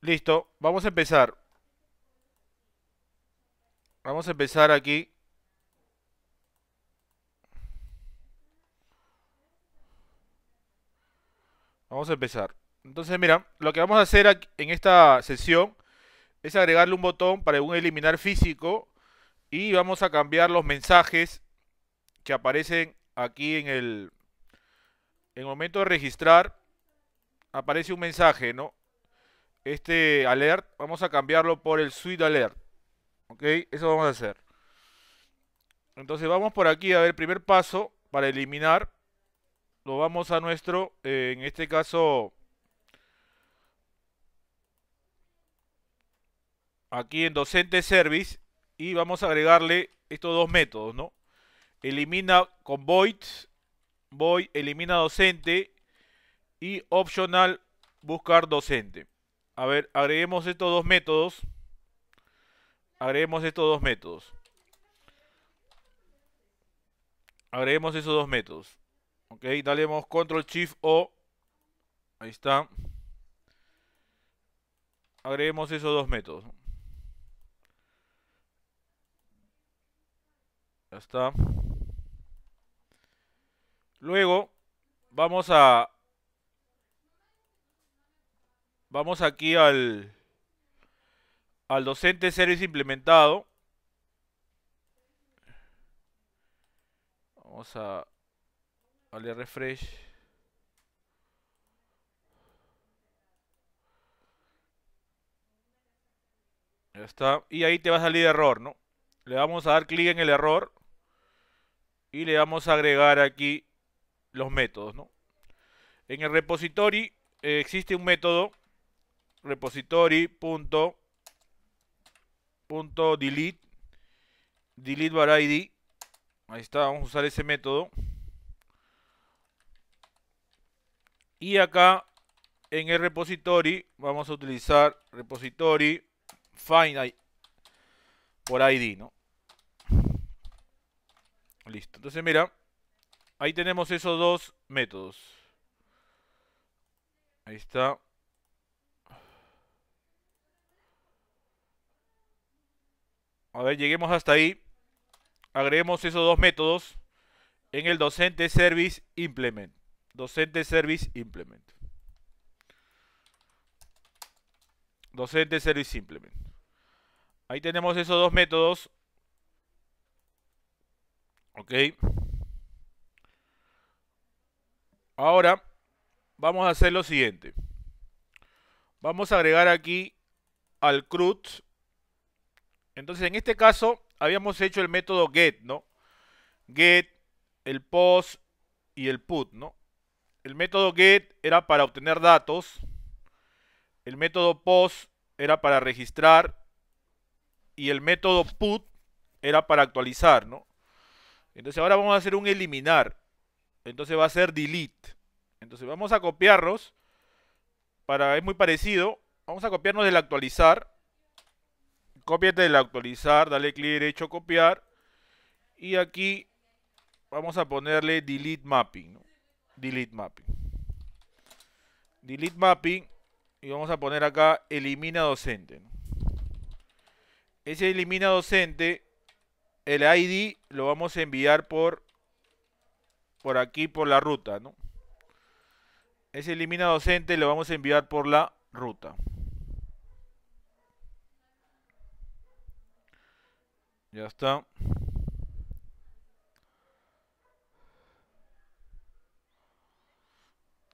Listo, vamos a empezar. Vamos a empezar aquí. Vamos a empezar. Entonces, mira, lo que vamos a hacer en esta sesión es agregarle un botón para un eliminar físico y vamos a cambiar los mensajes que aparecen aquí en el, en el momento de registrar. Aparece un mensaje, ¿no? este alert, vamos a cambiarlo por el suite alert. ¿Ok? Eso vamos a hacer. Entonces vamos por aquí a ver, primer paso para eliminar. Lo vamos a nuestro, eh, en este caso, aquí en docente service. Y vamos a agregarle estos dos métodos, ¿no? Elimina con void, void, elimina docente y optional buscar docente. A ver, agreguemos estos dos métodos. Agreguemos estos dos métodos. Agreguemos esos dos métodos. Ok, dalemos control shift o. Ahí está. Agreguemos esos dos métodos. Ya está. Luego vamos a Vamos aquí al, al docente service implementado. Vamos a darle refresh. Ya está. Y ahí te va a salir error, ¿no? Le vamos a dar clic en el error. Y le vamos a agregar aquí los métodos, ¿no? En el repository eh, existe un método repository punto, punto delete delete id ahí está vamos a usar ese método y acá en el repository vamos a utilizar repository find por id no listo entonces mira ahí tenemos esos dos métodos ahí está A ver, lleguemos hasta ahí. Agreguemos esos dos métodos en el docente service implement. Docente service implement. Docente service implement. Ahí tenemos esos dos métodos. Ok. Ahora vamos a hacer lo siguiente. Vamos a agregar aquí al CRUD entonces, en este caso, habíamos hecho el método get, ¿no? Get, el post y el put, ¿no? El método get era para obtener datos. El método post era para registrar. Y el método put era para actualizar, ¿no? Entonces ahora vamos a hacer un eliminar. Entonces va a ser delete. Entonces vamos a copiarlos, Para, es muy parecido. Vamos a copiarnos del actualizar. Cópiate del actualizar, dale clic derecho, copiar. Y aquí vamos a ponerle delete mapping. Delete mapping. Delete mapping. Y vamos a poner acá elimina docente. Ese elimina docente, el ID lo vamos a enviar por, por aquí, por la ruta. Ese elimina docente lo vamos a enviar por la ruta. Ya está.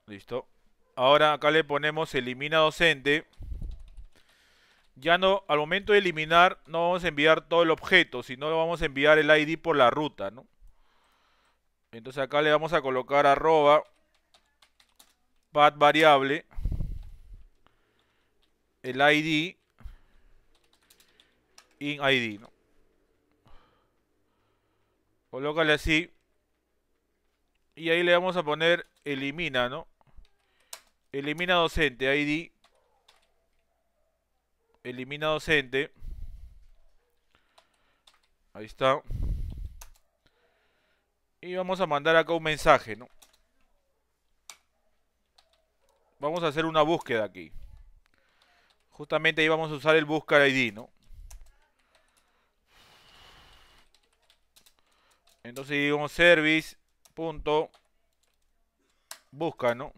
Listo. Ahora acá le ponemos elimina docente. Ya no, al momento de eliminar, no vamos a enviar todo el objeto, sino vamos a enviar el ID por la ruta, ¿no? Entonces acá le vamos a colocar arroba path variable el ID in ID, ¿no? Colócale así. Y ahí le vamos a poner elimina, ¿no? Elimina docente, ID. Elimina docente. Ahí está. Y vamos a mandar acá un mensaje, ¿no? Vamos a hacer una búsqueda aquí. Justamente ahí vamos a usar el buscar ID, ¿no? Entonces digamos, service. Punto. Busca, ¿no?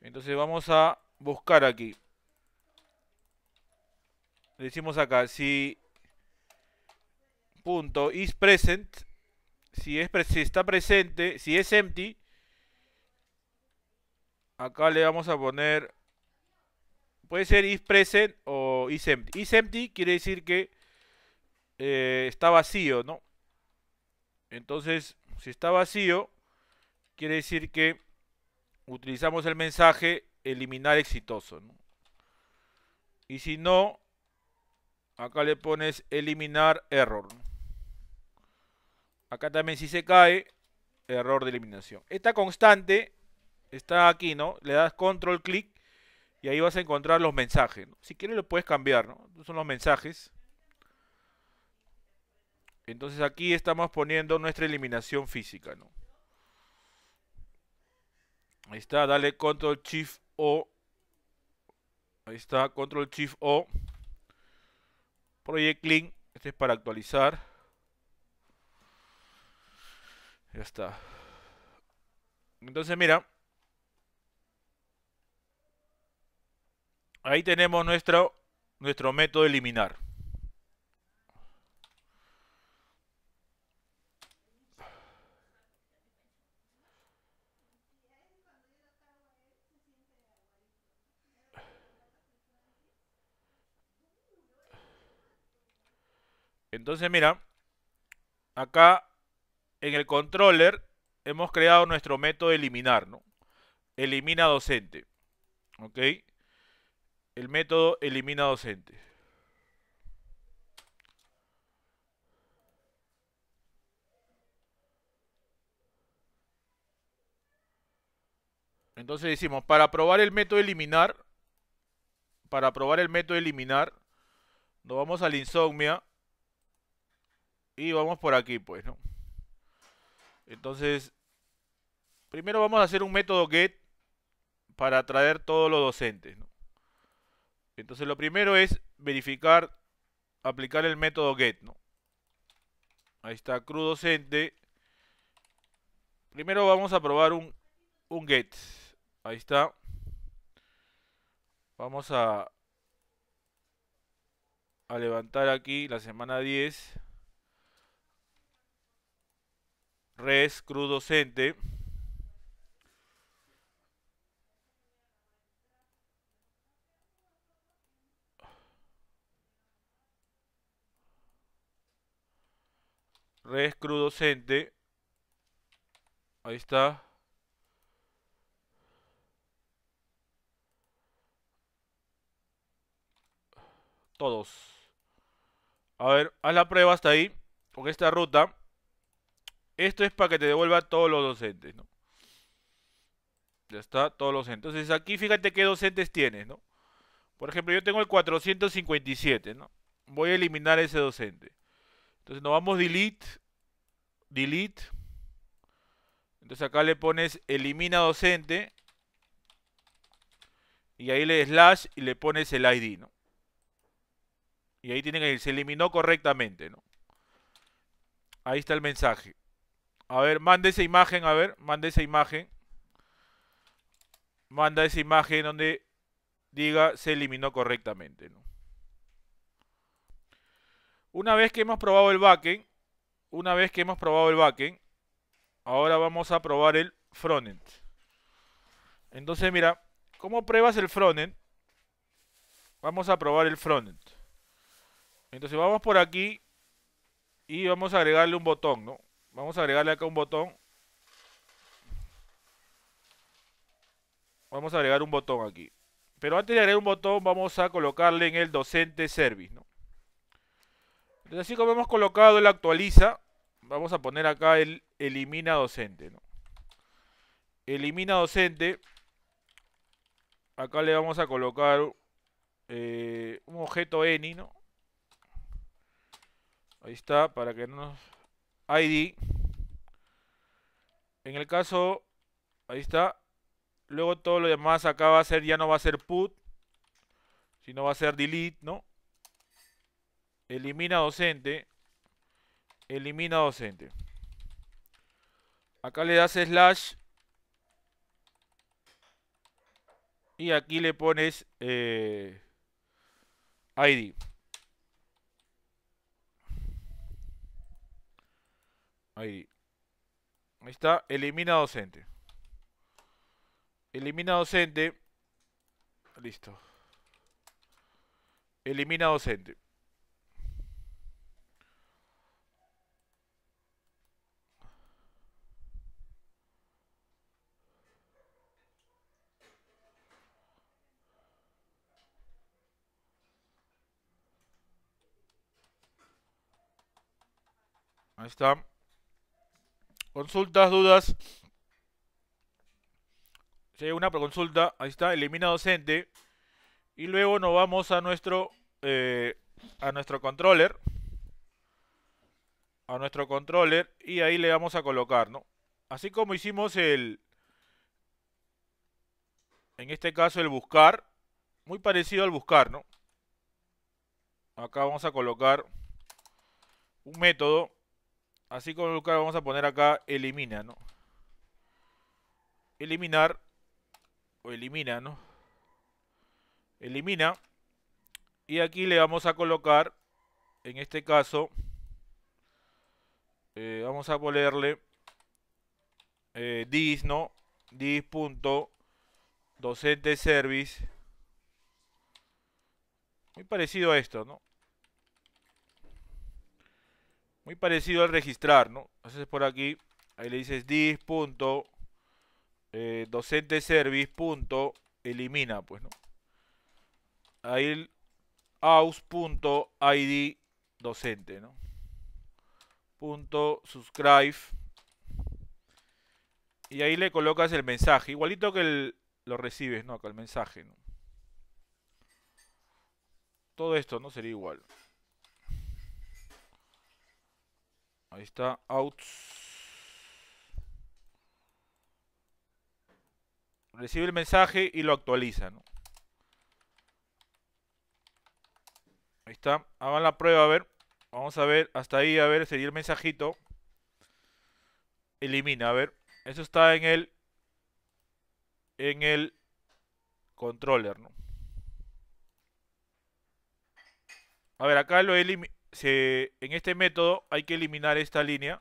Entonces vamos a buscar aquí. Le Decimos acá, si punto si, es, está presente, si es empty, acá le vamos a poner, puede ser isPresent o is empty. quiere decir que eh, está vacío, ¿no? Entonces, si está vacío, quiere decir que utilizamos el mensaje eliminar exitoso. Y si no, acá le pones eliminar error. Acá también si se cae, error de eliminación. Esta constante está aquí, ¿no? Le das control clic y ahí vas a encontrar los mensajes. Si quieres lo puedes cambiar, ¿no? son los mensajes. Entonces aquí estamos poniendo nuestra eliminación física, ¿no? Ahí está, dale control shift O. Ahí está, control shift O. Project link, este es para actualizar. Ya está. Entonces mira. Ahí tenemos nuestro, nuestro método eliminar. Entonces, mira, acá en el controller hemos creado nuestro método eliminar, ¿no? Elimina docente. ¿Ok? El método elimina docente. Entonces decimos, para probar el método eliminar, para probar el método eliminar, nos vamos a la insomnia y vamos por aquí, pues, ¿no? Entonces, primero vamos a hacer un método get para atraer todos los docentes, ¿no? Entonces, lo primero es verificar, aplicar el método get, ¿no? Ahí está, crudo docente. Primero vamos a probar un, get. Ahí está. Vamos a, a levantar aquí la semana 10. res crudo docente res crudo ahí está todos a ver haz la prueba hasta ahí con esta ruta esto es para que te devuelva todos los docentes, Ya está, todos los docentes. Entonces aquí fíjate qué docentes tienes, Por ejemplo, yo tengo el 457, ¿no? Voy a eliminar ese docente. Entonces nos vamos delete, delete. Entonces acá le pones elimina docente. Y ahí le slash y le pones el ID, Y ahí tiene que se eliminó correctamente, ¿no? Ahí está el mensaje. A ver, manda esa imagen, a ver, manda esa imagen. Manda esa imagen donde diga se eliminó correctamente. ¿no? Una vez que hemos probado el backend, una vez que hemos probado el backend, ahora vamos a probar el frontend. Entonces, mira, ¿cómo pruebas el frontend? Vamos a probar el frontend. Entonces vamos por aquí y vamos a agregarle un botón, ¿no? Vamos a agregarle acá un botón. Vamos a agregar un botón aquí. Pero antes de agregar un botón, vamos a colocarle en el docente service, ¿no? Entonces, así como hemos colocado el actualiza, vamos a poner acá el elimina docente, Elimina docente. Acá le vamos a colocar eh, un objeto any, ¿no? Ahí está, para que no nos ID. En el caso, ahí está. Luego todo lo demás acá va a ser, ya no va a ser put, sino va a ser delete, ¿no? Elimina docente. Elimina docente. Acá le das slash. Y aquí le pones eh, ID. Ahí. está. Elimina docente. Elimina docente. Listo. Elimina docente. Ahí está. Consultas, dudas. Si hay una consulta, ahí está, elimina docente. Y luego nos vamos a nuestro, eh, a nuestro controller. A nuestro controller y ahí le vamos a colocar, ¿no? Así como hicimos el, en este caso el buscar, muy parecido al buscar, ¿no? Acá vamos a colocar un método Así como lo vamos a poner acá elimina, ¿no? Eliminar o elimina, ¿no? Elimina. Y aquí le vamos a colocar, en este caso, eh, vamos a ponerle eh, dis, ¿no? Dis punto docente service. Muy parecido a esto, ¿no? Muy parecido al registrar, ¿no? Entonces por aquí, ahí le dices dis eh, docente service elimina, pues, ¿no? Ahí el aus docente, ¿no? Punto subscribe. Y ahí le colocas el mensaje, igualito que lo recibes, ¿no? Acá el mensaje, ¿no? Todo esto, ¿no? Sería igual. Ahí está, out. Recibe el mensaje y lo actualiza, Ahí está, hagan la prueba, a ver. Vamos a ver, hasta ahí, a ver, sería el mensajito. Elimina, a ver. Eso está en el... En el... Controller, ¿no? A ver, acá lo elimina en este método hay que eliminar esta línea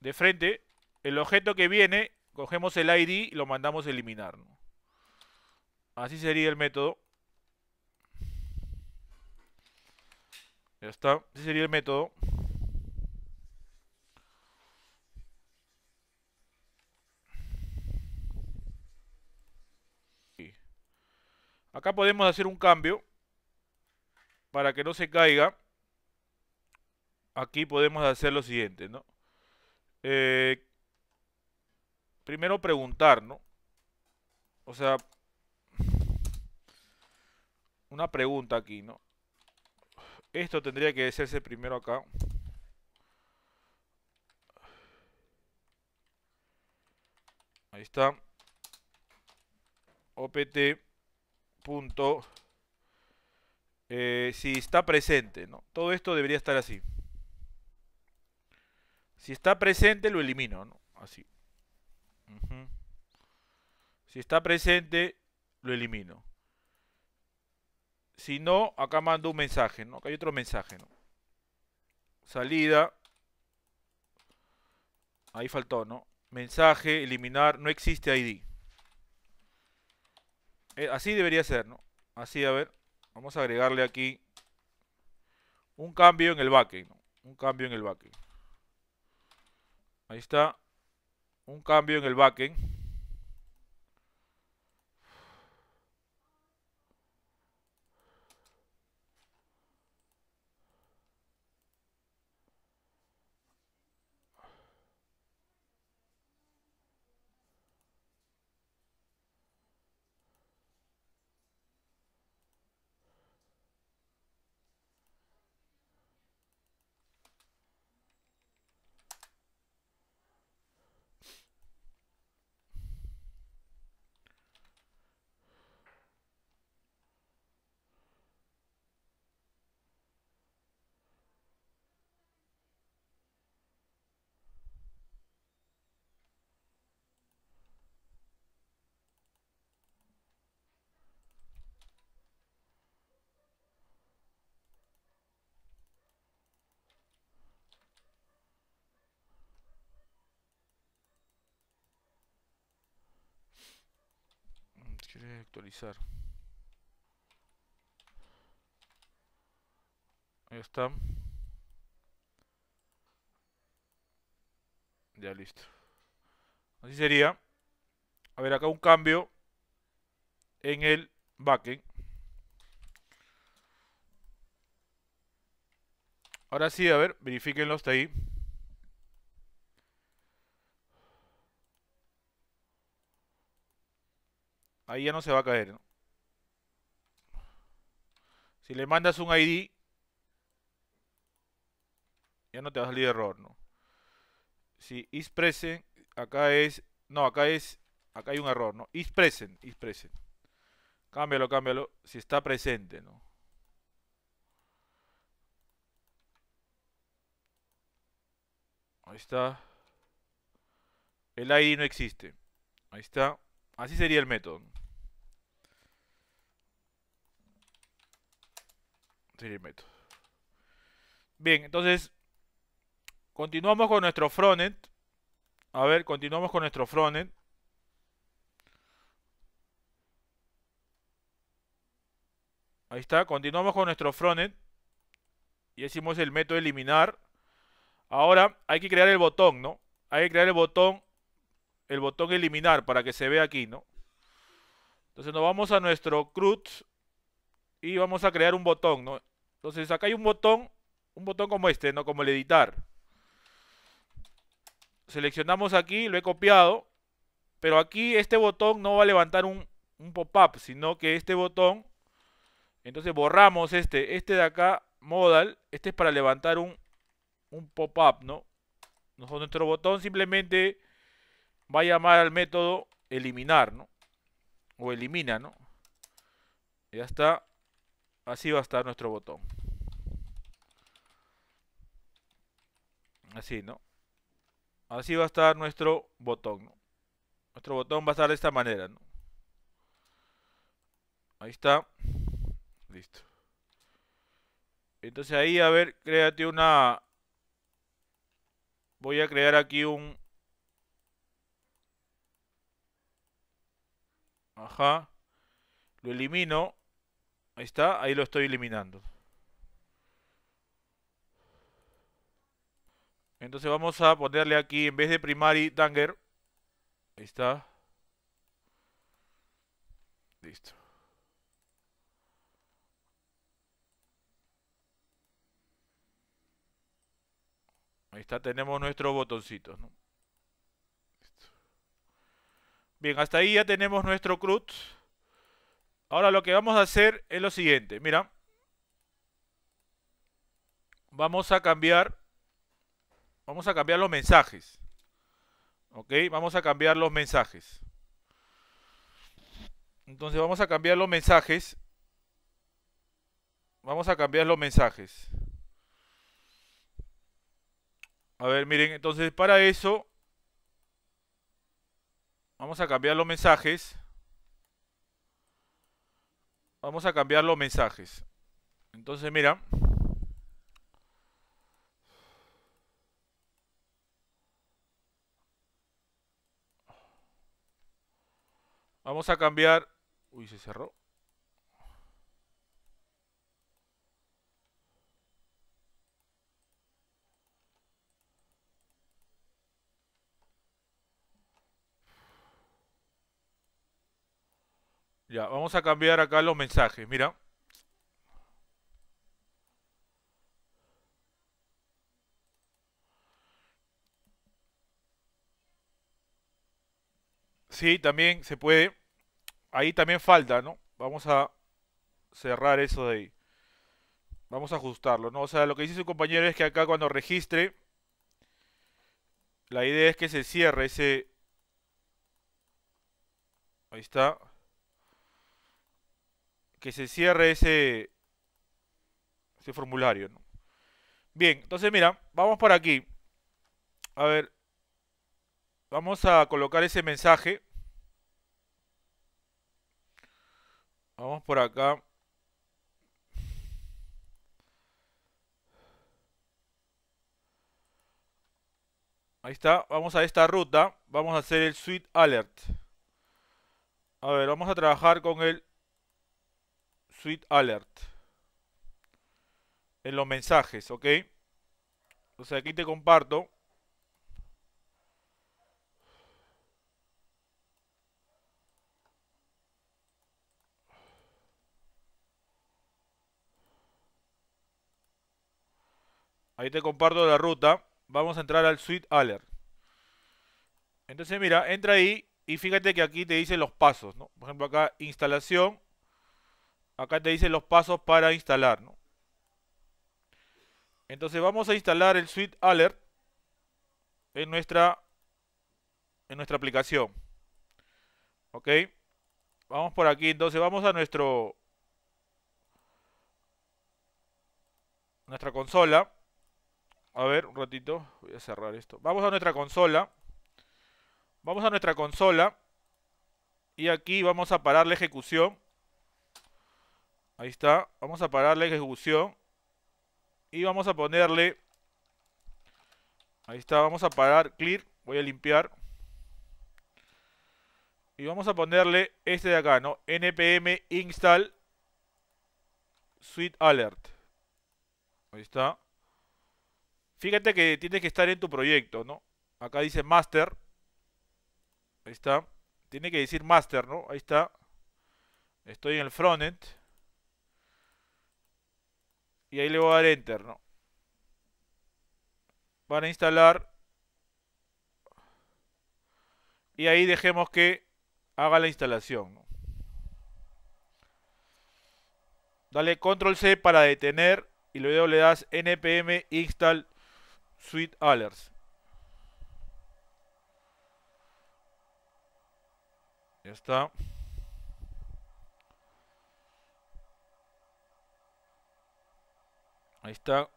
de frente. El objeto que viene, cogemos el ID y lo mandamos a eliminar. Así sería el método. Ya está, así sería el método. Acá podemos hacer un cambio para que no se caiga, aquí podemos hacer lo siguiente, ¿no? Eh, primero preguntar, ¿no? O sea, una pregunta aquí, ¿no? Esto tendría que hacerse primero acá. Ahí está. OPT eh, si está presente, ¿no? Todo esto debería estar así. Si está presente, lo elimino, ¿no? Así. Si está presente, lo elimino. Si no, acá mando un mensaje, ¿no? Acá hay otro mensaje, ¿no? Salida. Ahí faltó, ¿no? Mensaje, eliminar, no existe ID. Eh, así debería ser, ¿no? Así, a ver. Vamos a agregarle aquí un cambio en el backend. Un cambio en el backend. Ahí está. Un cambio en el backend. actualizar. Ahí está. Ya listo. Así sería. A ver, acá un cambio en el backend. Ahora sí, a ver, verifiquenlo hasta ahí. Ahí ya no se va a caer, Si le mandas un ID, ya no te va a salir error, ¿no? Si is acá es... No, acá es... Acá hay un error, ¿no? Is present, is present. Cámbialo, cámbialo. Si está presente, ¿no? Ahí está. El ID no existe. Ahí está. Así sería el método. Bien, entonces continuamos con nuestro frontend. A ver, continuamos con nuestro frontend. Ahí está, continuamos con nuestro frontend. Y hicimos el método eliminar. Ahora hay que crear el botón, ¿no? Hay que crear el botón, el botón eliminar para que se vea aquí, ¿no? Entonces nos vamos a nuestro CRUD y vamos a crear un botón, ¿no? Entonces acá hay un botón, un botón como este, ¿no? Como el editar. Seleccionamos aquí, lo he copiado, pero aquí este botón no va a levantar un, un pop-up, sino que este botón, entonces borramos este, este de acá, modal, este es para levantar un, un pop-up, ¿no? Nuestro, nuestro botón simplemente va a llamar al método eliminar, ¿no? O elimina, ¿no? Ya está así va a estar nuestro botón. Así, ¿no? Así va a estar nuestro botón, Nuestro botón va a estar de esta manera, ¿no? Ahí está. Listo. Entonces ahí, a ver, créate una... Voy a crear aquí un... Ajá. Lo elimino. Ahí está, ahí lo estoy eliminando. Entonces vamos a ponerle aquí, en vez de primary danger, ahí está. Listo. Ahí está, tenemos nuestro botoncitos. Bien, hasta ahí ya tenemos nuestro cruz. Ahora lo que vamos a hacer es lo siguiente. Mira. Vamos a cambiar. Vamos a cambiar los mensajes. ¿Ok? Vamos a cambiar los mensajes. Entonces vamos a cambiar los mensajes. Vamos a cambiar los mensajes. A ver, miren, entonces para eso vamos a cambiar los mensajes. Vamos a cambiar los mensajes. Entonces, mira. Vamos a cambiar... Uy, se cerró. Ya, vamos a cambiar acá los mensajes, mira. Sí, también se puede. Ahí también falta, ¿no? Vamos a cerrar eso de ahí. Vamos a ajustarlo, ¿no? O sea, lo que dice su compañero es que acá cuando registre, la idea es que se cierre ese... Ahí está que se cierre ese, ese formulario. Bien, entonces mira, vamos por aquí. A ver, vamos a colocar ese mensaje. Vamos por acá. Ahí está, vamos a esta ruta, vamos a hacer el sweet Alert. A ver, vamos a trabajar con el Suite Alert. En los mensajes, ¿ok? O sea, aquí te comparto. Ahí te comparto la ruta. Vamos a entrar al Suite Alert. Entonces, mira, entra ahí y fíjate que aquí te dice los pasos, ¿no? Por ejemplo, acá instalación, acá te dice los pasos para instalar, Entonces vamos a instalar el Suite Alert en nuestra, en nuestra aplicación. ¿Ok? Vamos por aquí, entonces vamos a nuestro nuestra consola. A ver, un ratito, voy a cerrar esto. Vamos a nuestra consola. Vamos a nuestra consola. Y aquí vamos a parar la ejecución. Ahí está. Vamos a parar la ejecución. Y vamos a ponerle... Ahí está, vamos a parar clear. Voy a limpiar. Y vamos a ponerle este de acá, ¿no? npm install suite alert. Ahí está. Fíjate que tienes que estar en tu proyecto, ¿no? Acá dice master. Ahí está. Tiene que decir master, ¿no? Ahí está. Estoy en el frontend. Y ahí le voy a dar Enter, Van a instalar. Y ahí dejemos que haga la instalación. Dale Control C para detener. Y luego le das npm install suite alerts. Ya está. Ahí está.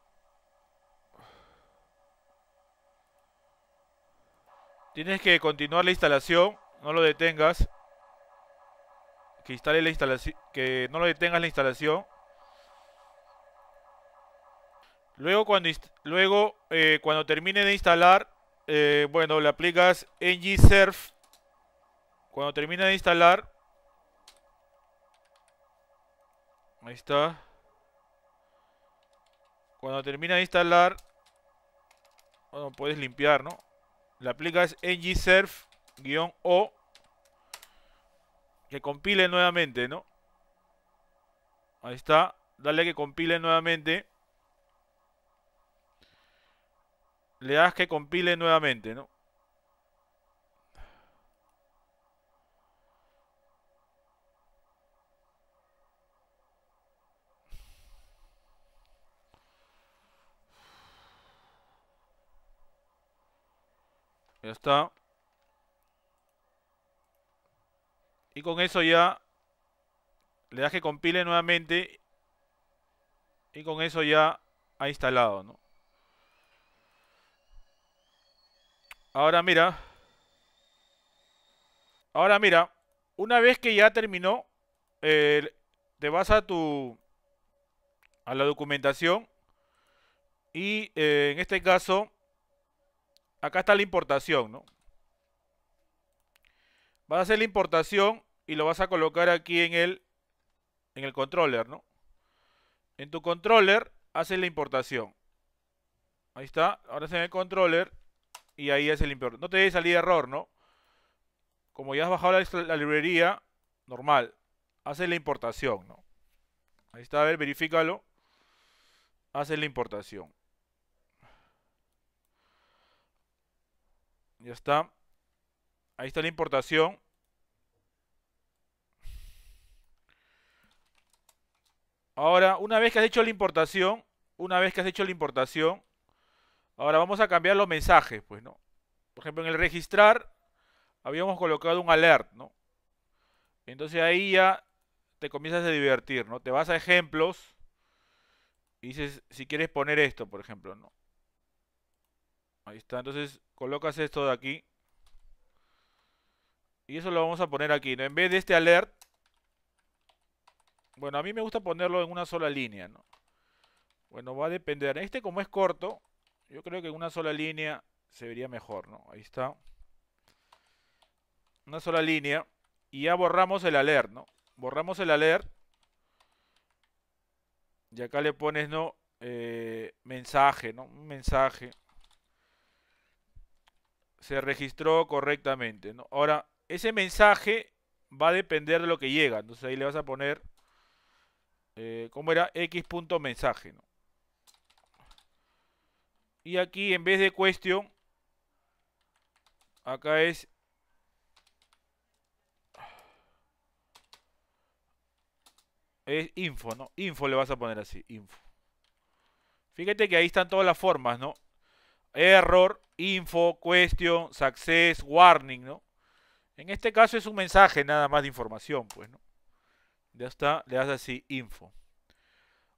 Tienes que continuar la instalación. No lo detengas. Que instale la instalación. Que no lo detengas la instalación. Luego cuando, luego, eh, cuando termine de instalar, eh, bueno, le aplicas ng-surf. Cuando termine de instalar, ahí está. Cuando termina de instalar, bueno, puedes limpiar, ¿no? Le aplicas ng ngsurf-o que compile nuevamente, ¿no? Ahí está. Dale que compile nuevamente. Le das que compile nuevamente, ¿no? Ya está. Y con eso ya le das que compile nuevamente. Y con eso ya ha instalado, ¿no? Ahora mira. Ahora mira. Una vez que ya terminó, te vas a tu... A la documentación. Y eh, en este caso acá está la importación, ¿no? Vas a hacer la importación y lo vas a colocar aquí en el, en el controller, ¿no? En tu controller haces la importación. Ahí está, ahora es en el controller y ahí es el import No te debe salir error, ¿no? Como ya has bajado la, librería, normal. Haces la importación, ¿no? Ahí está, a ver, verifícalo. Haces la importación. Ya está. Ahí está la importación. Ahora, una vez que has hecho la importación, una vez que has hecho la importación, ahora vamos a cambiar los mensajes, pues, ¿no? Por ejemplo, en el registrar habíamos colocado un alert, ¿no? Entonces ahí ya te comienzas a divertir, ¿no? Te vas a ejemplos y dices, si quieres poner esto, por ejemplo, ¿no? Ahí está, entonces colocas esto de aquí. Y eso lo vamos a poner aquí, ¿no? En vez de este alert. Bueno, a mí me gusta ponerlo en una sola línea, ¿no? Bueno, va a depender. Este como es corto, yo creo que en una sola línea se vería mejor, ¿no? Ahí está. Una sola línea. Y ya borramos el alert, ¿no? Borramos el alert. Y acá le pones, ¿no? Eh, mensaje, ¿no? Un mensaje se registró correctamente. ¿no? Ahora, ese mensaje va a depender de lo que llega. Entonces ahí le vas a poner, eh, ¿cómo era? X.mensaje. ¿no? Y aquí en vez de question, acá es... Es info, ¿no? Info le vas a poner así, info. Fíjate que ahí están todas las formas, ¿no? error, info, question, success, warning, ¿no? En este caso es un mensaje nada más de información, pues, ¿no? Ya está, le das así, info.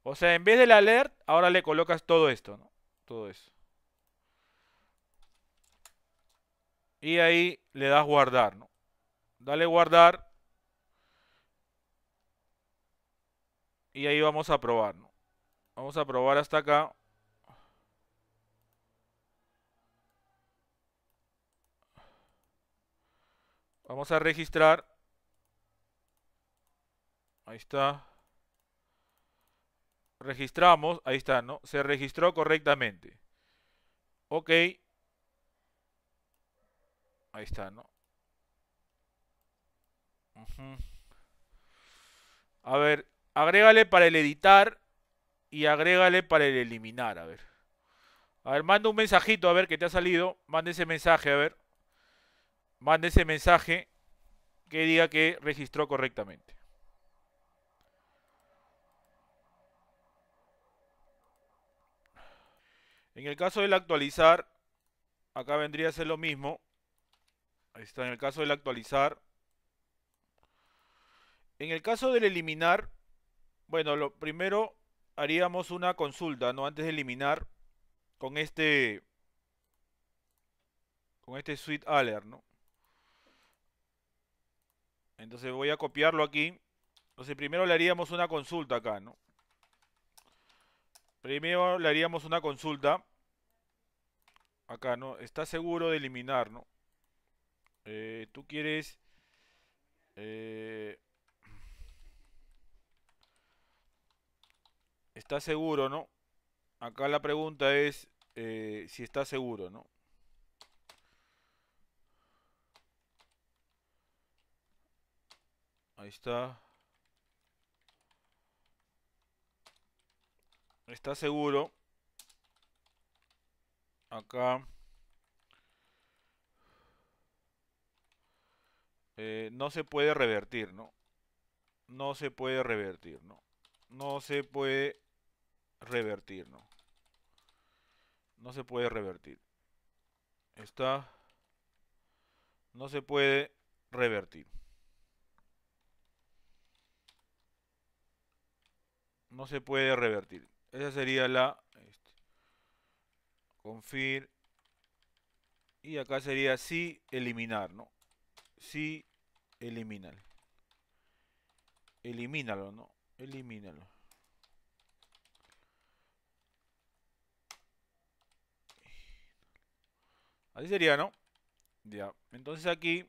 O sea, en vez del alert, ahora le colocas todo esto, ¿no? Todo eso. Y ahí le das guardar, ¿no? Dale guardar. Y ahí vamos a probar, ¿no? Vamos a probar hasta acá. Vamos a registrar. Ahí está. Registramos. Ahí está, ¿no? Se registró correctamente. Ok. Ahí está, ¿no? A ver, agrégale para el editar y agrégale para el eliminar, a ver. A ver, manda un mensajito, a ver, que te ha salido. Manda ese mensaje, a ver mande ese mensaje que diga que registró correctamente. En el caso del actualizar, acá vendría a ser lo mismo. Ahí está, en el caso del actualizar. En el caso del eliminar, bueno, lo primero haríamos una consulta, ¿no? Antes de eliminar con este, con este suite alert, ¿no? Entonces voy a copiarlo aquí. Entonces primero le haríamos una consulta acá, ¿no? Primero le haríamos una consulta. Acá, ¿no? Está seguro de eliminar, ¿no? Eh, tú quieres... Eh, está seguro, ¿no? Acá la pregunta es eh, si está seguro, ¿no? Ahí está. Está seguro. Acá. Eh, no se puede revertir, ¿no? No se puede revertir, ¿no? No se puede revertir, ¿no? No se puede revertir. Está. No se puede revertir. no se puede revertir. Esa sería la este, confir y acá sería sí eliminar, ¿no? Si eliminar. Elimínalo, ¿no? Elimínalo. Así sería, ¿no? Ya. Entonces aquí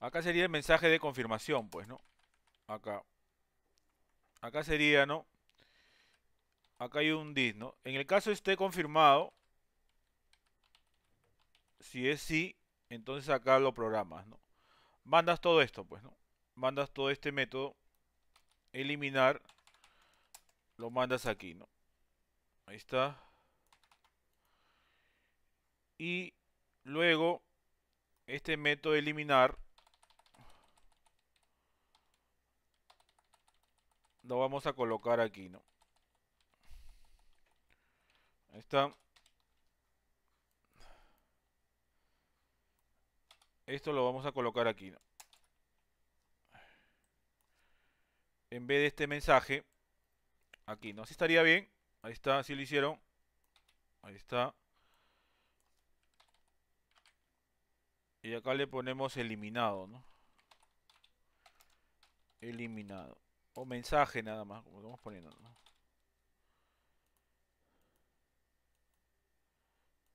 Acá sería el mensaje de confirmación, pues, ¿no? Acá. Acá sería, ¿no? Acá hay un dis, ¿no? En el caso esté confirmado, si es sí, entonces acá lo programas, ¿no? Mandas todo esto, pues, ¿no? Mandas todo este método, eliminar, lo mandas aquí, ¿no? Ahí está. Y luego, este método eliminar, lo vamos a colocar aquí, ¿no? Ahí está. Esto lo vamos a colocar aquí, ¿no? En vez de este mensaje, aquí, ¿no? Así estaría bien. Ahí está, así lo hicieron. Ahí está. Y acá le ponemos eliminado, ¿no? Eliminado. O mensaje nada más, como estamos poniendo. está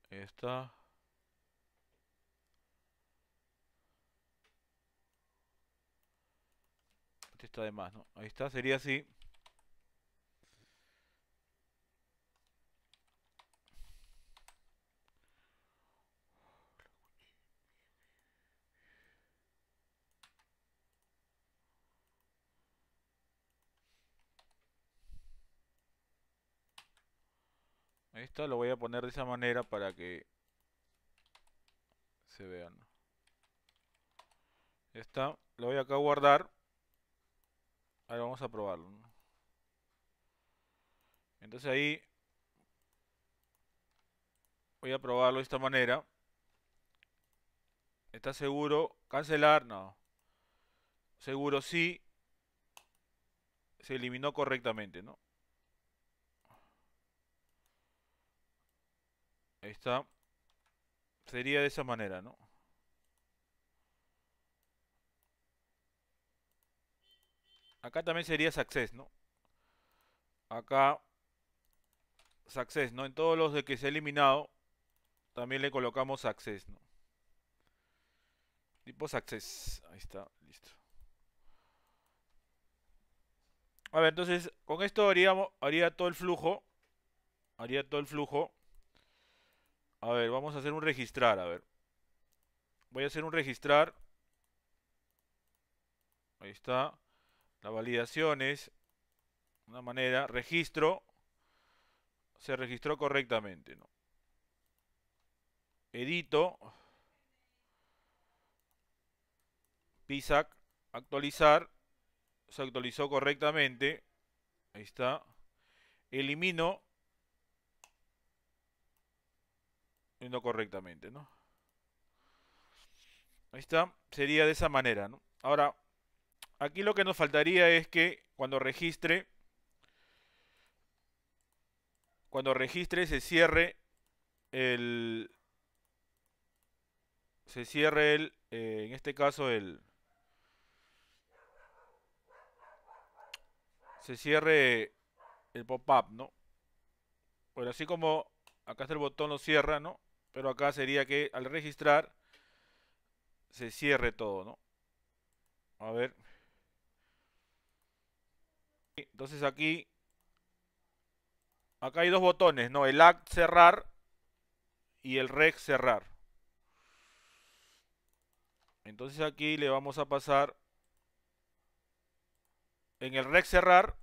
Esta. Este está de más, ¿no? Ahí está, sería así. Esta lo voy a poner de esa manera para que se vean. Esta está. Lo voy acá a guardar. Ahora vamos a probarlo. Entonces ahí voy a probarlo de esta manera. ¿Está seguro? ¿Cancelar? No. Seguro sí. Se eliminó correctamente, ¿no? está. Sería de esa manera, ¿no? Acá también sería success, ¿no? Acá success, ¿no? En todos los de que se ha eliminado también le colocamos success, ¿no? Tipo success. Ahí está, listo. A ver, entonces con esto haríamos, haría todo el flujo. Haría todo el flujo. A ver, vamos a hacer un registrar, a ver. Voy a hacer un registrar. Ahí está. La validación es una manera, registro. Se registró correctamente, Edito. PISAC, actualizar. Se actualizó correctamente. Ahí está. Elimino y no correctamente, ¿no? Ahí está, sería de esa manera, ¿no? Ahora, aquí lo que nos faltaría es que cuando registre, cuando registre se cierre el, se cierre el, eh, en este caso el, se cierre el pop-up, ¿no? Pero así como acá está el botón lo cierra, ¿no? Pero acá sería que al registrar se cierre todo, ¿no? A ver. Entonces aquí, acá hay dos botones, ¿no? El ACT cerrar y el REC cerrar. Entonces aquí le vamos a pasar, en el REC cerrar,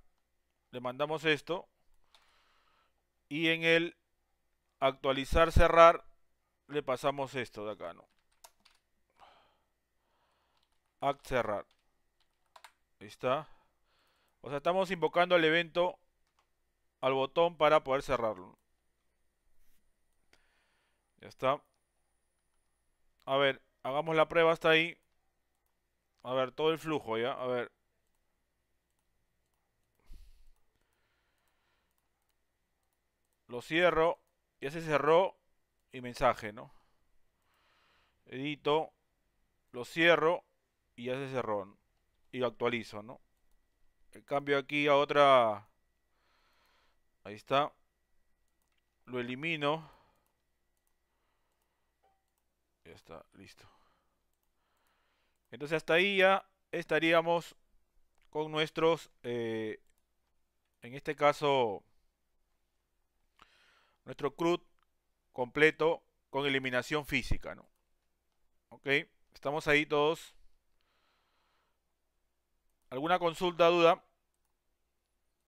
le mandamos esto. Y en el actualizar cerrar, le pasamos esto de acá, ¿no? Act cerrar. Ahí está. O sea, estamos invocando al evento al botón para poder cerrarlo. Ya está. A ver, hagamos la prueba hasta ahí. A ver, todo el flujo ya. A ver. Lo cierro. Ya se cerró y mensaje, ¿no? Edito, lo cierro y ya se cerró. Y lo actualizo, ¿no? Cambio aquí a otra... Ahí está. Lo elimino. Ya está, listo. Entonces hasta ahí ya estaríamos con nuestros, eh, en este caso, nuestro CRUD completo con eliminación física, ¿no? Ok, estamos ahí todos. ¿Alguna consulta, duda?